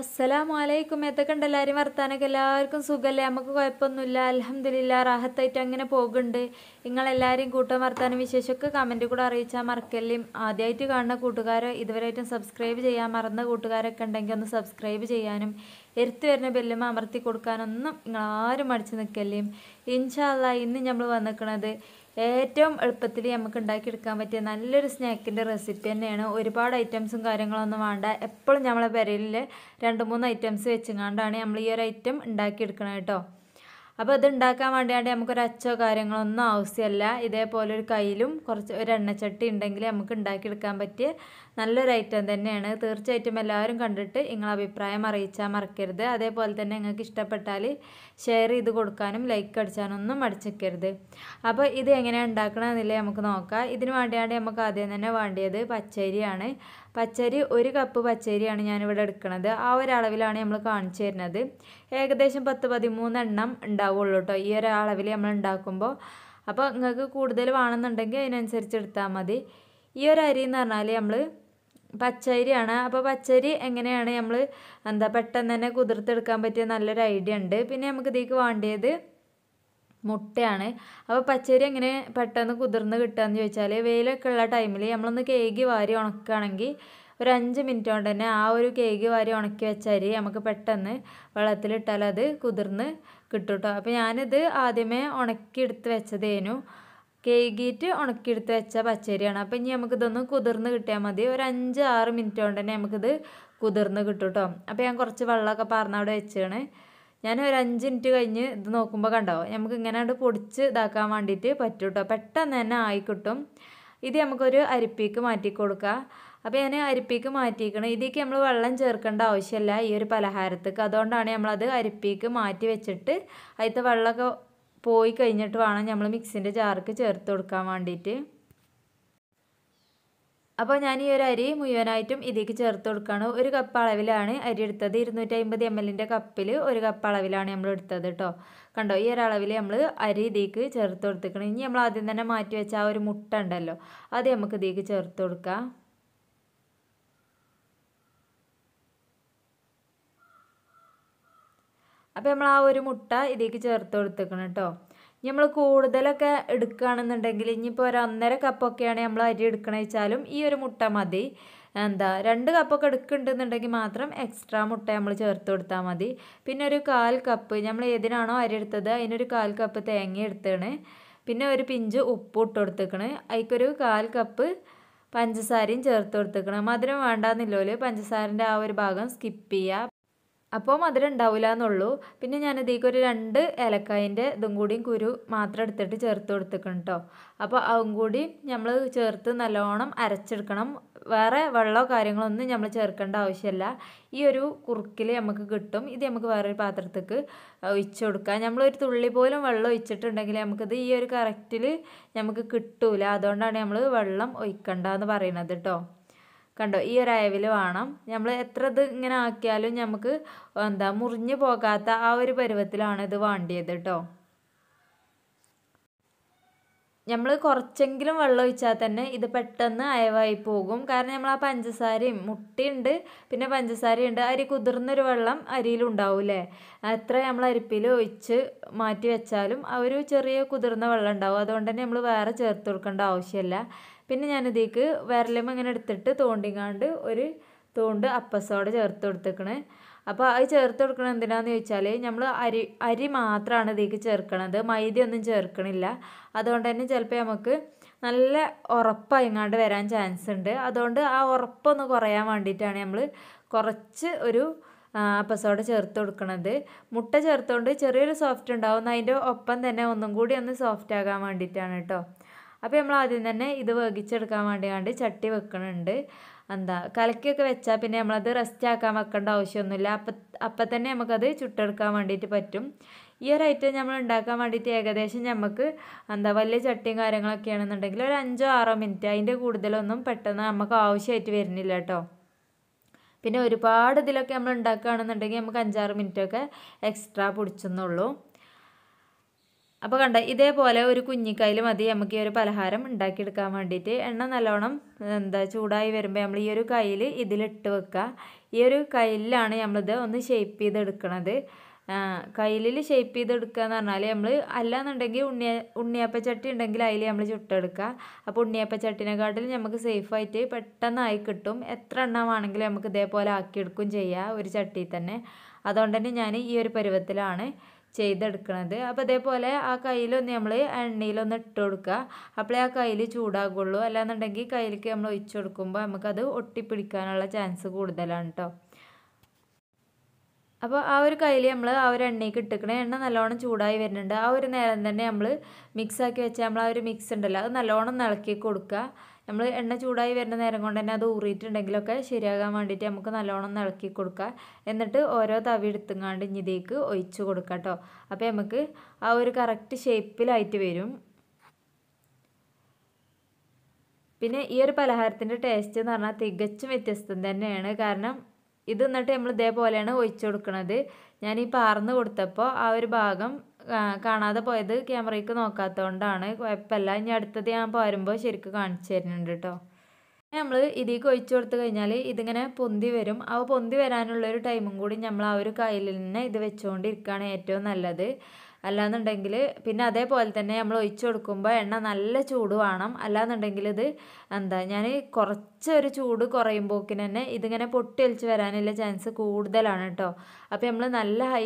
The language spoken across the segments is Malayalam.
അസ്സലാമലൈക്കും ഉണ്ട് എല്ലാവരും വർത്താനൊക്കെ എല്ലാവർക്കും സുഖമല്ലേ നമുക്ക് കുഴപ്പമൊന്നുമില്ല അലഹമില്ല റാഹത്തായിട്ട് അങ്ങനെ പോകുന്നുണ്ട് നിങ്ങളെല്ലാവരും കൂട്ടം വർത്താനം വിശേഷമൊക്കെ കമൻറ്റ് കൂടെ അറിയിച്ചാൽ മറക്കല്ലേ ആദ്യമായിട്ട് കാണുന്ന കൂട്ടുകാരെ ഇതുവരെയായിട്ടും സബ്സ്ക്രൈബ് ചെയ്യാൻ മറന്ന കൂട്ടുകാരൊക്കെ ഉണ്ടെങ്കിൽ ഒന്ന് സബ്സ്ക്രൈബ് ചെയ്യാനും എരുത്ത് വരുന്ന ബെല്ലുമ അമർത്തി കൊടുക്കാനൊന്നും നിങ്ങളാരും മടിച്ചു നിൽക്കല്ലേ ഇൻഷാല്ല ഇന്ന് നമ്മൾ വന്നിക്കണത് ഏറ്റവും എളുപ്പത്തിൽ നമുക്ക് ഉണ്ടാക്കിയെടുക്കാൻ പറ്റിയ നല്ലൊരു സ്നാക്കിൻ്റെ റെസിപ്പി തന്നെയാണ് ഒരുപാട് ഐറ്റംസും കാര്യങ്ങളൊന്നും വേണ്ട എപ്പോഴും നമ്മളെ പെരയിൽ രണ്ട് മൂന്ന് ഐറ്റംസ് വെച്ചുകൊണ്ടാണ് നമ്മൾ ഈ ഒരു ഐറ്റം ഉണ്ടാക്കിയെടുക്കണത് കേട്ടോ അപ്പോൾ അത് ഉണ്ടാക്കാൻ വേണ്ടിയാണ്ട് നമുക്കൊരു അച്ചോ കാര്യങ്ങളൊന്നും ആവശ്യമല്ല ഇതേപോലെ ഒരു കയ്യിലും കുറച്ച് ഒരു എണ്ണച്ചട്ടി ഉണ്ടെങ്കിൽ നമുക്ക് ഉണ്ടാക്കിയെടുക്കാൻ പറ്റിയ നല്ലൊരു ഐറ്റം തന്നെയാണ് തീർച്ചയായിട്ടും എല്ലാവരും കണ്ടിട്ട് നിങ്ങളെ അഭിപ്രായം അറിയിച്ചാൽ മറക്കരുത് അതേപോലെ തന്നെ നിങ്ങൾക്ക് ഇഷ്ടപ്പെട്ടാൽ ഷെയർ ചെയ്ത് കൊടുക്കാനും ലൈക്ക് അടിച്ചാനൊന്നും മടിച്ചിക്കരുത് അപ്പോൾ ഇത് എങ്ങനെയാണ് ഉണ്ടാക്കണമെന്നില്ലേ നമുക്ക് നോക്കാം ഇതിന് വേണ്ടിയാണ് നമുക്ക് ആദ്യം തന്നെ വേണ്ടിയത് പച്ചരിയാണ് പച്ചരി ഒരു കപ്പ് പച്ചരിയാണ് ഞാനിവിടെ എടുക്കുന്നത് ആ ഒരളവിലാണ് നമ്മൾ കാണിച്ചു തരുന്നത് ഏകദേശം പത്ത് എണ്ണം ഉണ്ടാവുള്ളൂ കേട്ടോ ഈ ഒരു അളവിൽ നമ്മൾ ഉണ്ടാക്കുമ്പോൾ അപ്പോൾ നിങ്ങൾക്ക് കൂടുതൽ വേണമെന്നുണ്ടെങ്കിൽ അതിനനുസരിച്ച് എടുത്താൽ മതി ഈ ഒരു അരി എന്ന് പറഞ്ഞാൽ നമ്മൾ പച്ചരിയാണ് അപ്പോൾ പച്ചരി എങ്ങനെയാണ് നമ്മൾ എന്താ പെട്ടെന്ന് തന്നെ കുതിർത്തെടുക്കാൻ പറ്റിയ നല്ലൊരു ഐഡിയ ഉണ്ട് പിന്നെ നമുക്ക് ഇതിലേക്ക് വേണ്ടിയത് മുട്ടയാണ് അപ്പോൾ പച്ചരി എങ്ങനെ പെട്ടെന്ന് കുതിർന്ന് കിട്ടുകയെന്ന് ചോദിച്ചാൽ വെയിലൊക്കെ ഉള്ള ടൈമിൽ നമ്മളൊന്ന് കേക്ക് വാരി ഉണക്കുകയാണെങ്കിൽ ഒരു അഞ്ച് മിനിറ്റ് കൊണ്ട് തന്നെ ആ ഒരു കേക്ക് വാരി ഉണക്കി വെച്ചാൽ നമുക്ക് പെട്ടെന്ന് വെള്ളത്തിലിട്ടാൽ അത് കുതിർന്ന് കിട്ടും കേട്ടോ അപ്പോൾ ഞാനിത് ആദ്യമേ ഉണക്കി എടുത്ത് വെച്ചതേനു കഴുകിയിട്ട് ഉണക്കിയെടുത്ത് വെച്ച പച്ചരിയാണ് അപ്പം ഇനി നമുക്കിതൊന്ന് കുതിർന്ന് കിട്ടിയാൽ മതി ഒരു അഞ്ച് ആറ് മിനിറ്റ് കൊണ്ട് തന്നെ നമുക്കിത് കുതിർന്ന് കിട്ടും കേട്ടോ അപ്പോൾ ഞാൻ കുറച്ച് വെള്ളമൊക്കെ പറഞ്ഞ അവിടെ വെച്ചാണ് ഞാൻ ഒരു അഞ്ച് മിനിറ്റ് കഴിഞ്ഞ് ഇത് നോക്കുമ്പോൾ കണ്ടോ നമുക്ക് ഇങ്ങനെ അത് പൊടിച്ച് ഇതാക്കാൻ വേണ്ടിയിട്ട് പറ്റും കേട്ടോ പെട്ടെന്ന് തന്നെ ആയി കിട്ടും ഇത് നമുക്കൊരു അരിപ്പിക്ക് മാറ്റി കൊടുക്കുക അപ്പോൾ ഞാൻ അരിപ്പിക്ക് മാറ്റിയിരിക്കണം ഇതിലേക്ക് നമ്മൾ വെള്ളം ചേർക്കേണ്ട ആവശ്യമില്ല ഈ ഒരു പലഹാരത്തേക്ക് അതുകൊണ്ടാണ് നമ്മളത് അരിപ്പിക്ക് മാറ്റി വെച്ചിട്ട് അതിലത്തെ വെള്ളമൊക്കെ പോയി കഴിഞ്ഞിട്ട് വേണം നമ്മൾ മിക്സിൻ്റെ ജാർക്ക് ചേർത്ത് കൊടുക്കാൻ വേണ്ടിയിട്ട് അപ്പോൾ ഞാൻ ഈ ഒരു അരി മുഴുവനായിട്ടും ഇതിലേക്ക് ചേർത്ത് കൊടുക്കുകയാണ് ഒരു കപ്പ് അളവിലാണ് അരി എടുത്തത് ഇരുന്നൂറ്റി അമ്പത് എം എല്ലിൻ്റെ കപ്പിൽ ഒരു കപ്പ് അളവിലാണ് നമ്മൾ എടുത്തത് കേട്ടോ കണ്ടോ ഈ ഒരളവിൽ നമ്മൾ അരി ഇതിലേക്ക് ചേർത്ത് കൊടുത്തിരിക്കണം ഇനി നമ്മൾ ആദ്യം തന്നെ മാറ്റി വെച്ച ആ ഒരു മുട്ട ഉണ്ടല്ലോ അത് നമുക്ക് ഇതിലേക്ക് ചേർത്ത് കൊടുക്കാം അപ്പോൾ നമ്മൾ ആ ഒരു മുട്ട ഇതിലേക്ക് ചേർത്ത് കൊടുത്തേക്കണം കേട്ടോ നമ്മൾ കൂടുതലൊക്കെ എടുക്കുകയാണെന്നുണ്ടെങ്കിൽ ഇനിയിപ്പോൾ ഒരു ഒന്നര കപ്പൊക്കെയാണ് നമ്മൾ അരി എടുക്കണ വെച്ചാലും ഈ ഒരു മുട്ട മതി എന്താ രണ്ട് കപ്പൊക്കെ എടുക്കുന്നുണ്ടെങ്കിൽ മാത്രം എക്സ്ട്രാ മുട്ട നമ്മൾ ചേർത്ത് കൊടുത്താൽ മതി പിന്നെ ഒരു കാൽ കപ്പ് നമ്മൾ ഏതിനാണോ അരി എടുത്തത് അതിനൊരു കാൽ കപ്പ് തേങ്ങ എടുത്തേണ് പിന്നെ ഒരു പിഞ്ച് ഉപ്പ് ഇട്ട് കൊടുത്തേക്കണ് അതിക്കൊരു കാൽ കപ്പ് പഞ്ചസാരയും ചേർത്ത് കൊടുത്തേക്കണം മധുരം വേണ്ടാന്നില്ലോല് പഞ്ചസാരൻ്റെ ആ ഒരു ഭാഗം സ്കിപ്പ് ചെയ്യുക അപ്പോൾ മധുരം ഉണ്ടാവില്ല എന്നുള്ളൂ പിന്നെ ഞാനിതേക്ക് ഒരു രണ്ട് ഏലക്കായൻ്റെ ഇതും കൂടിയും കുരു മാത്രം എടുത്തിട്ട് ചേർത്ത് കൊടുത്തേക്കണം കേട്ടോ അപ്പോൾ അതും കൂടി നമ്മൾ ചേർത്ത് നല്ലോണം അരച്ചെടുക്കണം വേറെ വെള്ളമോ കാര്യങ്ങളൊന്നും നമ്മൾ ചേർക്കേണ്ട ആവശ്യമില്ല ഈ ഒരു കുറുക്കിൽ നമുക്ക് കിട്ടും ഇത് നമുക്ക് വേറൊരു പാത്രത്തേക്ക് ഒഴിച്ചു കൊടുക്കാം നമ്മളൊരു തുള്ളി പോലും വെള്ളം ഒഴിച്ചിട്ടുണ്ടെങ്കിൽ നമുക്കിത് ഈ ഒരു കറക്റ്റിൽ നമുക്ക് കിട്ടൂല അതുകൊണ്ടാണ് നമ്മൾ വെള്ളം ഒഴിക്കണ്ടെന്ന് പറയുന്നത് കേട്ടോ കണ്ടോ ഈ ഒരു അയവിൽ വേണം നമ്മൾ എത്ര ഇത് ഇങ്ങനെ ആക്കിയാലും നമുക്ക് എന്താ മുറിഞ്ഞു പോകാത്ത ആ ഒരു പരുവത്തിലാണ് ഇത് വേണ്ടിയത് കേട്ടോ നമ്മൾ കുറച്ചെങ്കിലും വെള്ളം ഒഴിച്ചാൽ തന്നെ ഇത് പെട്ടെന്ന് അയവായി പോകും കാരണം നമ്മൾ ആ പഞ്ചസാരയും മുട്ടയുണ്ട് പിന്നെ പഞ്ചസാരയുണ്ട് അരി കുതിർന്നൊരു വെള്ളം അരിയിലുണ്ടാവില്ലേ എത്ര നമ്മൾ അരിപ്പിൽ ഒഴിച്ച് മാറ്റി വെച്ചാലും ആ ഒരു ചെറിയ കുതിർന്ന വെള്ളം ഉണ്ടാവും അതുകൊണ്ട് തന്നെ നമ്മൾ വേറെ ചേർത്ത് കൊടുക്കേണ്ട ആവശ്യമില്ല പിന്നെ ഞാനിതേക്ക് വിരലും ഇങ്ങനെ എടുത്തിട്ട് തോണ്ടിങ്ങാണ്ട് ഒരു തോണ്ട് അപ്പസോടെ ചേർത്ത് കൊടുത്തേക്കണേ അപ്പോൾ അത് ചേർത്ത് കൊടുക്കണത് എന്തിനാന്ന് ചോദിച്ചാൽ നമ്മൾ അരി അരി മാത്രമാണ് ഇതിലേക്ക് ചേർക്കണത് മൈദ ഒന്നും ചേർക്കണില്ല അതുകൊണ്ട് തന്നെ ചിലപ്പോൾ നമുക്ക് നല്ല ഉറപ്പായിങ്ങാണ്ട് വരാൻ ചാൻസ് ഉണ്ട് അതുകൊണ്ട് ആ ഉറപ്പൊന്ന് കുറയാൻ വേണ്ടിയിട്ടാണ് നമ്മൾ കുറച്ച് ഒരു അപ്പസോട ചേർത്ത് കൊടുക്കണത് മുട്ട ചേർത്തുകൊണ്ട് ചെറിയൊരു സോഫ്റ്റ് ഉണ്ടാവും അതിൻ്റെ ഒപ്പം തന്നെ ഒന്നും കൂടി ഒന്ന് സോഫ്റ്റ് ആകാൻ വേണ്ടിയിട്ടാണ് കേട്ടോ അപ്പോൾ നമ്മൾ ആദ്യം തന്നെ ഇത് വേഗിച്ചെടുക്കാൻ വേണ്ടി കണ്ട് ചട്ടി വെക്കണുണ്ട് എന്താ കലക്കിയൊക്കെ വെച്ചാൽ പിന്നെ നമ്മളത് റെസ്റ്റ് ആക്കാൻ വെക്കേണ്ട ആവശ്യമൊന്നുമില്ല അപ്പം അപ്പം തന്നെ നമുക്കത് ചുട്ടെടുക്കാൻ വേണ്ടിയിട്ട് പറ്റും ഈ ഒരു ഐറ്റം നമ്മൾ ഉണ്ടാക്കാൻ വേണ്ടിയിട്ട് ഏകദേശം നമുക്ക് എന്താ വലിയ ചട്ടിയും കാര്യങ്ങളൊക്കെയാണെന്നുണ്ടെങ്കിൽ ഒരു അഞ്ചോ ആറോ മിനിറ്റ് അതിൻ്റെ കൂടുതലൊന്നും പെട്ടെന്ന് നമുക്ക് ആവശ്യമായിട്ട് വരുന്നില്ല കേട്ടോ പിന്നെ ഒരുപാട് ഇതിലൊക്കെ നമ്മൾ ഉണ്ടാക്കുകയാണെന്നുണ്ടെങ്കിൽ നമുക്ക് അഞ്ചാറ് മിനിറ്റൊക്കെ എക്സ്ട്രാ പൊടിച്ചെന്നുള്ളൂ അപ്പോൾ കണ്ട ഇതേപോലെ ഒരു കുഞ്ഞിക്കൈയിൽ മതി നമുക്ക് ഈ ഒരു പലഹാരം ഉണ്ടാക്കിയെടുക്കാൻ വേണ്ടിയിട്ട് എണ്ണ നല്ലോണം എന്താ ചൂടായി വരുമ്പോൾ നമ്മൾ ഈ ഒരു കയ്യിൽ ഇതിലിട്ട് വെക്കുക ഈ ഒരു കയ്യിലാണ് നമ്മളിത് ഒന്ന് ഷേപ്പ് ചെയ്തെടുക്കണത് കയ്യിൽ ഷേപ്പ് ചെയ്തെടുക്കുക എന്ന് പറഞ്ഞാൽ നമ്മൾ അല്ലാന്നുണ്ടെങ്കിൽ ഉണ്ണിയ ഉണ്ണിയപ്പച്ചട്ടി ഉണ്ടെങ്കിൽ അതിൽ നമ്മൾ ചുട്ടെടുക്കുക അപ്പോൾ ഉണ്ണിയപ്പച്ചട്ടിനെക്കാട്ടിൽ നമുക്ക് സേഫായിട്ട് പെട്ടെന്നായി കിട്ടും എത്ര എണ്ണ വേണമെങ്കിലും നമുക്ക് ഇതേപോലെ ആക്കിയെടുക്കും ചെയ്യാം ഒരു ചട്ടിയിൽ തന്നെ അതുകൊണ്ട് തന്നെ ഞാൻ ഈ ഒരു പരുവത്തിലാണ് ചെയ്തെടുക്കണത് അപ്പോൾ അതേപോലെ ആ കയ്യിലൊന്ന് നമ്മൾ എണ്ണയിലൊന്ന് ഇട്ട് കൊടുക്കുക അപ്പോഴേ ആ കയ്യിൽ ചൂടാകുള്ളൂ അല്ലാന്നുണ്ടെങ്കിൽ കയ്യിലേക്ക് നമ്മൾ ഒഴിച്ചു കൊടുക്കുമ്പോൾ നമുക്കത് ഒട്ടിപ്പിടിക്കാനുള്ള ചാൻസ് കൂടുതലാണ് കേട്ടോ അപ്പോൾ ആ ഒരു കയ്യിൽ നമ്മൾ ആ ഒരു എണ്ണയ്ക്ക് ഇട്ടിക്കണേ എണ്ണ നല്ലോണം ചൂടായി വരുന്നുണ്ട് ആ ഒരു നേരം തന്നെ നമ്മൾ മിക്സാക്കി വെച്ചാൽ നമ്മൾ ആ ഒരു മിക്സ് ഉണ്ടല്ലോ അത് നല്ലോണം നിളക്കി കൊടുക്കുക നമ്മൾ എണ്ണ ചൂടായി വരുന്ന നേരം കൊണ്ട് തന്നെ അത് ഊറിയിട്ടുണ്ടെങ്കിലൊക്കെ ശരിയാകാൻ വേണ്ടിയിട്ട് നമുക്ക് നല്ലോണം ഇളക്കി കൊടുക്കുക എന്നിട്ട് ഓരോ തവി എടുത്തുങ്ങാണ്ട് ഇഞ്ഞിതേക്ക് ഒഴിച്ചു കൊടുക്കുക കേട്ടോ അപ്പോൾ നമുക്ക് ആ ഒരു കറക്റ്റ് ഷേപ്പിലായിട്ട് വരും പിന്നെ ഈ ഒരു പലഹാരത്തിൻ്റെ ടേസ്റ്റ് എന്ന് പറഞ്ഞാൽ തികച്ചും വ്യത്യസ്തം തന്നെയാണ് കാരണം ഇത് എന്നിട്ട് നമ്മൾ ഇതേപോലെയാണ് ഒഴിച്ചു കൊടുക്കുന്നത് ഞാൻ ഈ പാർന്ന് കൊടുത്തപ്പോൾ ആ ഒരു ഭാഗം കാണാതെ പോയത് ക്യാമറയ്ക്ക് നോക്കാത്തത് കൊണ്ടാണ് കുഴപ്പമില്ല ഇനി അടുത്തത് ഞാൻ പോരുമ്പോൾ ശരിക്കും കാണിച്ചു തരുന്നുണ്ട് കേട്ടോ നമ്മൾ ഇതിൽ കൊഴിച്ചു കൊടുത്തു കഴിഞ്ഞാൽ ഇതിങ്ങനെ പൊന്തി വരും ആ പൊന്തി വരാനുള്ളൊരു ടൈമും കൂടി നമ്മൾ ആ ഒരു കയ്യിൽ തന്നെ ഇത് വെച്ചുകൊണ്ടിരിക്കുകയാണ് ഏറ്റവും നല്ലത് അല്ലാന്നുണ്ടെങ്കിൽ പിന്നെ അതേപോലെ തന്നെ നമ്മൾ ഒഴിച്ചു കൊടുക്കുമ്പോൾ എണ്ണ നല്ല ചൂട് വേണം അല്ലാന്നുണ്ടെങ്കിൽ ഇത് എന്താ ഞാൻ കുറച്ചൊരു ചൂട് കുറയുമ്പോക്കിന് തന്നെ ഇതിങ്ങനെ പൊട്ടിയൊലിച്ച് വരാനുള്ള ചാൻസ് കൂടുതലാണ് കേട്ടോ അപ്പോൾ നമ്മൾ നല്ല ഹൈ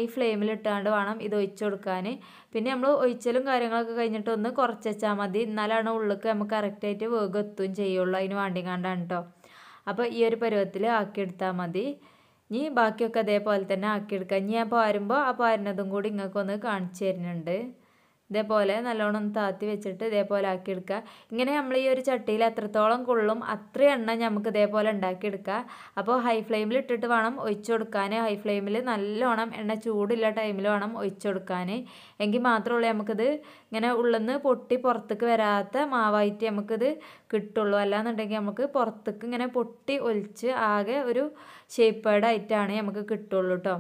ഇട്ടാണ്ട് വേണം ഇത് ഒഴിച്ചു കൊടുക്കാൻ പിന്നെ നമ്മൾ ഒഴിച്ചലും കാര്യങ്ങളൊക്കെ കഴിഞ്ഞിട്ട് ഒന്ന് കുറച്ച് വെച്ചാൽ മതി എന്നാലാണ് ഉള്ളിൽ നമുക്ക് കറക്റ്റായിട്ട് വേഗം എത്തുകയും ചെയ്യുള്ളൂ അതിന് വേണ്ടി കണ്ടാണ് കേട്ടോ അപ്പോൾ ഈ ഒരു പരുവത്തിൽ ആക്കിയെടുത്താൽ മതി ഇനി ബാക്കിയൊക്കെ അതേപോലെ തന്നെ ആക്കിയെടുക്കാം ഇനി ഞാൻ പാരുമ്പോൾ ആ പാരുന്നതും കൂടി ഇങ്ങൾക്കൊന്ന് കാണിച്ചു തരുന്നുണ്ട് ഇതേപോലെ നല്ലോണം താത്തി വെച്ചിട്ട് ഇതേപോലെ ആക്കിയെടുക്കുക ഇങ്ങനെ നമ്മൾ ഈ ഒരു ചട്ടിയിൽ എത്രത്തോളം കൊള്ളും അത്രയും എണ്ണ നമുക്ക് ഇതേപോലെ ഉണ്ടാക്കിയെടുക്കുക അപ്പോൾ ഹൈ ഫ്ലെയിമിൽ ഇട്ടിട്ട് വേണം ഒഴിച്ച് കൊടുക്കാൻ ഹൈ ഫ്ലെയിമിൽ നല്ലോണം എണ്ണ ചൂടില്ല ടൈമിൽ വേണം ഒഴിച്ചു കൊടുക്കാൻ എങ്കിൽ മാത്രമേ നമുക്കിത് ഇങ്ങനെ ഉള്ളിൽ പൊട്ടി പുറത്തേക്ക് വരാത്ത മാവായിട്ട് നമുക്കിത് കിട്ടുള്ളൂ അല്ലാന്നുണ്ടെങ്കിൽ നമുക്ക് പുറത്തേക്ക് ഇങ്ങനെ പൊട്ടി ഒലിച്ച് ആകെ ഒരു ഷേപ്പേഡായിട്ടാണ് നമുക്ക് കിട്ടുള്ളൂ കേട്ടോ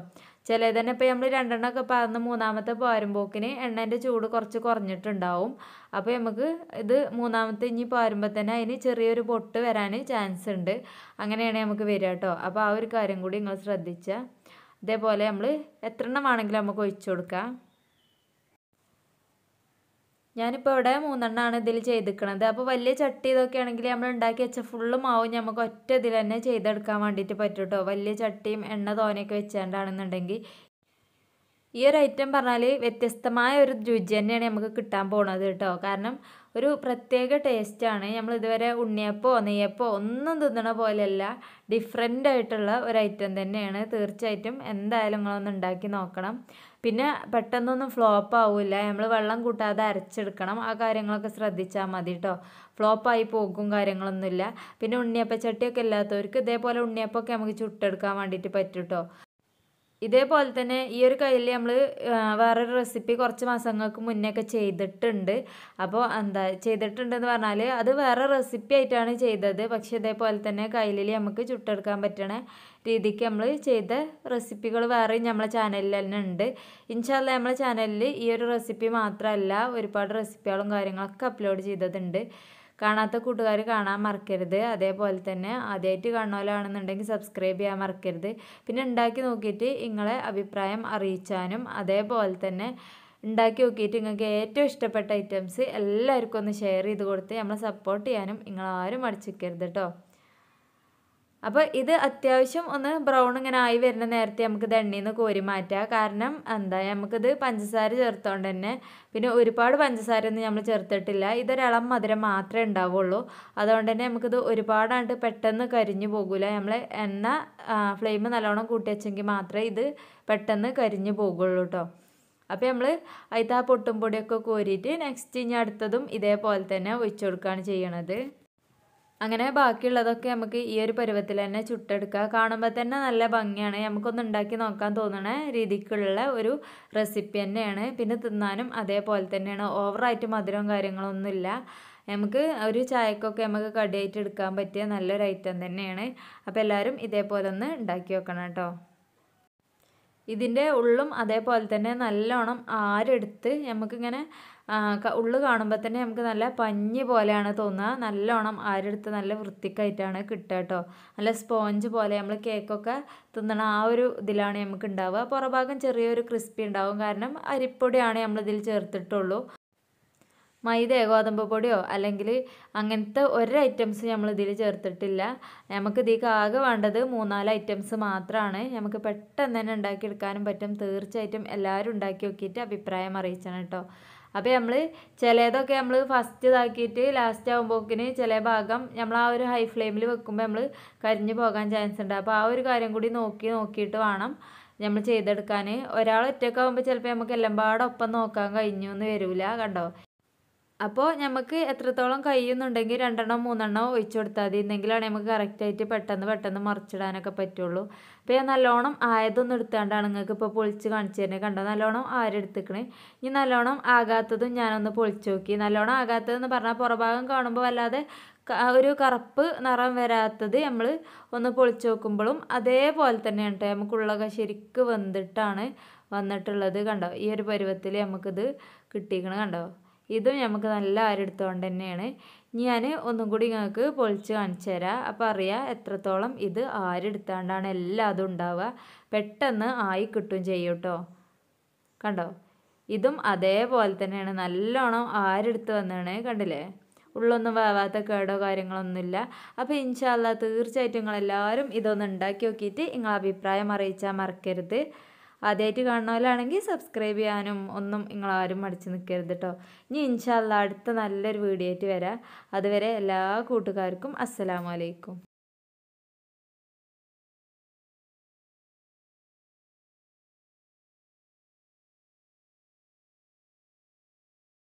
ചിലതിനെ ഇപ്പോൾ നമ്മൾ രണ്ടെണ്ണം ഒക്കെ പാർന്ന് മൂന്നാമത്തെ പാരുമ്പോക്കിന് എണ്ണേൻ്റെ ചൂട് കുറച്ച് കുറഞ്ഞിട്ടുണ്ടാവും അപ്പോൾ നമുക്ക് ഇത് മൂന്നാമത്തെ ഇനി പാരുമ്പോൾ തന്നെ അതിന് ചെറിയൊരു പൊട്ട് വരാൻ ചാൻസ് ഉണ്ട് അങ്ങനെയാണ് നമുക്ക് വരിക കേട്ടോ അപ്പോൾ ആ ഒരു കാര്യം കൂടി നിങ്ങൾ ശ്രദ്ധിച്ചാൽ ഇതേപോലെ നമ്മൾ എത്ര എണ്ണം വേണമെങ്കിലും നമുക്ക് ഒഴിച്ചു കൊടുക്കാം ഞാനിപ്പോൾ ഇവിടെ മൂന്നെണ്ണമാണ് ഇതിൽ ചെയ്തിരിക്കണത് അപ്പോൾ വലിയ ചട്ടി ഇതൊക്കെ ആണെങ്കിൽ നമ്മൾ ഉണ്ടാക്കി വെച്ച ഫുള്ള് മാവും നമുക്ക് ഒറ്റ ഇതിൽ തന്നെ ചെയ്തെടുക്കാൻ വേണ്ടിയിട്ട് പറ്റും കേട്ടോ വലിയ ചട്ടിയും എണ്ണ തോനെയൊക്കെ വെച്ചാണ്ടാണെന്നുണ്ടെങ്കിൽ ഈ ഒരു ഐറ്റം പറഞ്ഞാൽ വ്യത്യസ്തമായ ഒരു രുചി തന്നെയാണ് നമുക്ക് കിട്ടാൻ പോണത് കേട്ടോ കാരണം ഒരു പ്രത്യേക ടേസ്റ്റാണ് നമ്മൾ ഇതുവരെ ഉണ്ണിയപ്പോ നെയ്യപ്പോ ഒന്നും തിന്നണ പോലെയല്ല ഡിഫറെൻ്റ് ആയിട്ടുള്ള ഒരു ഐറ്റം തന്നെയാണ് തീർച്ചയായിട്ടും എന്തായാലും നിങ്ങളൊന്ന് ഉണ്ടാക്കി നോക്കണം പിന്നെ പെട്ടെന്നൊന്നും ഫ്ലോപ്പ് ആവില്ല നമ്മൾ വെള്ളം കൂട്ടാതെ അരച്ചെടുക്കണം ആ കാര്യങ്ങളൊക്കെ ശ്രദ്ധിച്ചാൽ മതി കേട്ടോ ഫ്ലോപ്പായി പോകും കാര്യങ്ങളൊന്നുമില്ല പിന്നെ ഉണ്ണിയപ്പച്ചട്ടിയൊക്കെ ഇല്ലാത്തവർക്ക് ഇതേപോലെ ഉണ്ണിയപ്പമൊക്കെ നമുക്ക് ചുട്ടെടുക്കാൻ വേണ്ടിയിട്ട് പറ്റും കേട്ടോ ഇതേപോലെ തന്നെ ഈ ഒരു കയ്യിൽ നമ്മൾ വേറൊരു റെസിപ്പി കുറച്ച് മാസങ്ങൾക്ക് മുന്നേ ഒക്കെ ചെയ്തിട്ടുണ്ട് അപ്പോൾ എന്താ ചെയ്തിട്ടുണ്ടെന്ന് പറഞ്ഞാൽ അത് വേറെ റെസിപ്പി ആയിട്ടാണ് ചെയ്തത് പക്ഷേ ഇതേപോലെ തന്നെ കയ്യിൽ നമുക്ക് ചുട്ടെടുക്കാൻ പറ്റണ രീതിക്ക് നമ്മൾ ചെയ്ത റെസിപ്പികൾ വേറെയും നമ്മളെ ചാനലിൽ തന്നെ ഉണ്ട് ഇൻഷാല്ല നമ്മളെ ചാനലിൽ ഈ ഒരു റെസിപ്പി മാത്രമല്ല ഒരുപാട് റെസിപ്പികളും കാര്യങ്ങളൊക്കെ അപ്ലോഡ് ചെയ്തതുണ്ട് കാണാത്ത കൂട്ടുകാർ കാണാൻ മറക്കരുത് അതേപോലെ തന്നെ ആദ്യമായിട്ട് കാണുന്നവരാണെന്നുണ്ടെങ്കിൽ സബ്സ്ക്രൈബ് ചെയ്യാൻ മറക്കരുത് പിന്നെ ഉണ്ടാക്കി നോക്കിയിട്ട് നിങ്ങളെ അഭിപ്രായം അറിയിച്ചാനും അതേപോലെ തന്നെ ഉണ്ടാക്കി നോക്കിയിട്ട് നിങ്ങൾക്ക് ഏറ്റവും ഇഷ്ടപ്പെട്ട ഐറ്റംസ് എല്ലാവർക്കും ഒന്ന് ഷെയർ ചെയ്ത് കൊടുത്ത് നമ്മളെ സപ്പോർട്ട് ചെയ്യാനും നിങ്ങളാരും മടിച്ചിരിക്കരുത് കേട്ടോ അപ്പോൾ ഇത് അത്യാവശ്യം ഒന്ന് ബ്രൗൺ ഇങ്ങനെ ആയി വരുന്ന നേരത്തെ നമുക്ക് എണ്ണയിൽ നിന്ന് കോരി മാറ്റുക കാരണം എന്താ നമുക്കിത് പഞ്ചസാര ചേർത്തോണ്ട് തന്നെ പിന്നെ ഒരുപാട് പഞ്ചസാരയൊന്നും നമ്മൾ ചേർത്തിട്ടില്ല ഇതൊരളം മധുരം മാത്രമേ ഉണ്ടാവുള്ളൂ അതുകൊണ്ട് തന്നെ നമുക്കിത് ഒരുപാടായിട്ട് പെട്ടെന്ന് കരിഞ്ഞു പോകില്ല നമ്മൾ എണ്ണ ഫ്ലെയിം നല്ലോണം കൂട്ടി വെച്ചെങ്കിൽ മാത്രമേ ഇത് പെട്ടെന്ന് കരിഞ്ഞു പോകുള്ളൂ കേട്ടോ അപ്പോൾ നമ്മൾ അതിൽ ആ പൊട്ടും പൊടിയൊക്കെ കോരിയിട്ട് നെക്സ്റ്റ് ഇനി അടുത്തതും ഇതേപോലെ തന്നെ ഒഴിച്ചു കൊടുക്കുകയാണ് ചെയ്യണത് അങ്ങനെ ബാക്കിയുള്ളതൊക്കെ നമുക്ക് ഈ ഒരു പരുവത്തിൽ തന്നെ ചുട്ടെടുക്കുക കാണുമ്പോൾ തന്നെ നല്ല ഭംഗിയാണ് നമുക്കൊന്ന് ഉണ്ടാക്കി നോക്കാൻ തോന്നണ രീതിക്കുള്ള ഒരു റെസിപ്പി തന്നെയാണ് പിന്നെ തിന്നാനും അതേപോലെ തന്നെയാണ് ഓവറായിട്ട് മധുരവും കാര്യങ്ങളൊന്നുമില്ല നമുക്ക് ഒരു ചായക്കൊക്കെ നമുക്ക് കടിയായിട്ട് എടുക്കാൻ പറ്റിയ നല്ലൊരു ഐറ്റം തന്നെയാണ് അപ്പോൾ എല്ലാവരും ഇതേപോലെ ഒന്ന് ഉണ്ടാക്കി വെക്കണം കേട്ടോ ഇതിൻ്റെ ഉള്ളും അതേപോലെ തന്നെ നല്ലോണം ആരെടുത്ത് നമുക്കിങ്ങനെ ഉള്ളു കാണുമ്പോൾ തന്നെ നമുക്ക് നല്ല പഞ്ഞി പോലെയാണ് തോന്നുക നല്ലോണം ആരെടുത്ത് നല്ല വൃത്തിക്കായിട്ടാണ് കിട്ടുക കേട്ടോ നല്ല സ്പോഞ്ച് പോലെ നമ്മൾ കേക്കൊക്കെ തിന്നണ ആ ഒരു ഇതിലാണ് നമുക്ക് ഉണ്ടാവുക പുറഭാഗം ചെറിയൊരു ക്രിസ്പി ഉണ്ടാവും കാരണം അരിപ്പൊടിയാണ് നമ്മളിതിൽ ചേർത്തിട്ടുള്ളൂ മൈദ ഗോതമ്പ് പൊടിയോ അല്ലെങ്കിൽ അങ്ങനത്തെ ഒരു ഐറ്റംസ് നമ്മൾ ഇതിൽ ചേർത്തിട്ടില്ല നമുക്ക് ഇതിലേക്ക് ആകെ വേണ്ടത് മൂന്നാല് ഐറ്റംസ് മാത്രമാണ് നമുക്ക് പെട്ടെന്ന് തന്നെ ഉണ്ടാക്കിയെടുക്കാനും പറ്റും തീർച്ചയായിട്ടും എല്ലാവരും ഉണ്ടാക്കി നോക്കിയിട്ട് അഭിപ്രായം അറിയിച്ചാണ് കേട്ടോ അപ്പോൾ നമ്മൾ ചിലതൊക്കെ നമ്മൾ ഫസ്റ്റ് ഇതാക്കിയിട്ട് ലാസ്റ്റ് ആകുമ്പോക്കിന് ചില ഭാഗം നമ്മൾ ആ ഒരു ഹൈ ഫ്ലെയിമിൽ വെക്കുമ്പോൾ നമ്മൾ കരിഞ്ഞു പോകാൻ ചാൻസ് ഉണ്ട് അപ്പോൾ ആ ഒരു കാര്യം കൂടി നോക്കി നോക്കിയിട്ട് വേണം നമ്മൾ ചെയ്തെടുക്കാൻ ഒരാൾ ഒറ്റയ്ക്കാകുമ്പോൾ ചിലപ്പോൾ നമുക്ക് എല്ലാം പാടൊപ്പം നോക്കാൻ കഴിഞ്ഞു എന്ന് വരില്ല കണ്ടോ അപ്പോൾ നമുക്ക് എത്രത്തോളം കഴിയുന്നുണ്ടെങ്കിൽ രണ്ടെണ്ണം മൂന്നെണ്ണം ഒഴിച്ചു കൊടുത്താൽ മതി എന്നെങ്കിലാണ് നമുക്ക് കറക്റ്റായിട്ട് പെട്ടെന്ന് പെട്ടെന്ന് മറിച്ചിടാനൊക്കെ പറ്റുള്ളൂ അപ്പോൾ ഞാൻ നല്ലോണം ആയതൊന്നും എടുത്താണ്ടാണ് നിങ്ങൾക്ക് ഇപ്പോൾ പൊളിച്ച് കാണിച്ചു തന്നെ കണ്ടോ നല്ലോണം ആരെടുത്തിക്കണേ ഇനി നല്ലോണം ആകാത്തതും ഞാനൊന്ന് പൊളിച്ച് നോക്കി നല്ലോണം ആകാത്തതെന്ന് പറഞ്ഞാൽ പുറഭാഗം കാണുമ്പോൾ വല്ലാതെ ഒരു കറുപ്പ് നിറം വരാത്തത് നമ്മൾ ഒന്ന് പൊളിച്ച് നോക്കുമ്പോഴും അതേപോലെ തന്നെയാണ് കേട്ടോ നമുക്കുള്ളതൊക്കെ ശരിക്ക് വന്നിട്ടാണ് വന്നിട്ടുള്ളത് കണ്ടോ ഈ ഒരു പരുവത്തിൽ നമുക്കിത് കിട്ടിയിരിക്കണം കണ്ടോ ഇതും നമുക്ക് നല്ല അരെടുത്തുകൊണ്ട് തന്നെയാണ് ഞാൻ ഒന്നും കൂടി നിങ്ങൾക്ക് പൊളിച്ച് കാണിച്ചു തരാം അപ്പോൾ അറിയാം എത്രത്തോളം ഇത് ആരെടുത്താണ്ടാണ് എല്ലാം അതും ഉണ്ടാവുക പെട്ടെന്ന് ആയി കിട്ടും ചെയ്യും കേട്ടോ കണ്ടോ ഇതും അതേപോലെ തന്നെയാണ് നല്ലോണം ആരെടുത്ത് വന്നതാണ് കണ്ടില്ലേ ഉള്ളൊന്നും വേവാത്ത കേടോ കാര്യങ്ങളൊന്നുമില്ല അപ്പോൾ ഇൻഷാല്ല തീർച്ചയായിട്ടും നിങ്ങളെല്ലാവരും ഇതൊന്ന് ഉണ്ടാക്കി നോക്കിയിട്ട് നിങ്ങളെ അഭിപ്രായം അറിയിച്ചാൽ മറക്കരുത് ആദ്യമായിട്ട് കാണുന്നവരാണെങ്കിൽ സബ്സ്ക്രൈബ് ചെയ്യാനും ഒന്നും നിങ്ങളാരും മടിച്ച് നിൽക്കരുത് കേട്ടോ ഇനി ഇൻഷാല്ല അടുത്ത നല്ലൊരു വീഡിയോ ആയിട്ട് വരാം അതുവരെ എല്ലാ കൂട്ടുകാർക്കും അസ്സലാമലൈക്കും